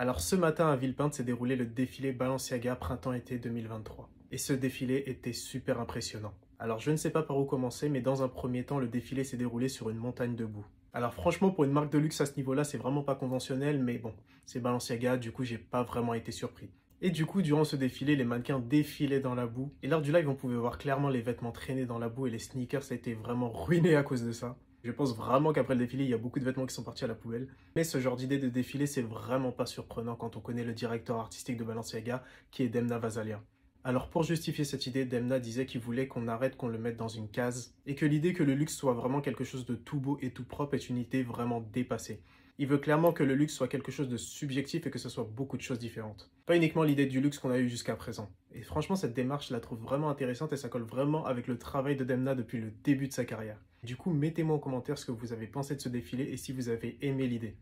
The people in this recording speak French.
Alors ce matin à Villepinte s'est déroulé le défilé Balenciaga printemps-été 2023. Et ce défilé était super impressionnant. Alors je ne sais pas par où commencer, mais dans un premier temps, le défilé s'est déroulé sur une montagne de boue. Alors franchement, pour une marque de luxe à ce niveau-là, c'est vraiment pas conventionnel, mais bon, c'est Balenciaga, du coup j'ai pas vraiment été surpris. Et du coup, durant ce défilé, les mannequins défilaient dans la boue. Et lors du live, on pouvait voir clairement les vêtements traînés dans la boue et les sneakers étaient vraiment ruiné à cause de ça. Je pense vraiment qu'après le défilé, il y a beaucoup de vêtements qui sont partis à la poubelle. Mais ce genre d'idée de défilé, c'est vraiment pas surprenant quand on connaît le directeur artistique de Balenciaga, qui est Demna Vasalia. Alors pour justifier cette idée, Demna disait qu'il voulait qu'on arrête qu'on le mette dans une case, et que l'idée que le luxe soit vraiment quelque chose de tout beau et tout propre est une idée vraiment dépassée il veut clairement que le luxe soit quelque chose de subjectif et que ce soit beaucoup de choses différentes. Pas uniquement l'idée du luxe qu'on a eu jusqu'à présent. Et franchement, cette démarche, je la trouve vraiment intéressante et ça colle vraiment avec le travail de Demna depuis le début de sa carrière. Du coup, mettez-moi en commentaire ce que vous avez pensé de ce défilé et si vous avez aimé l'idée.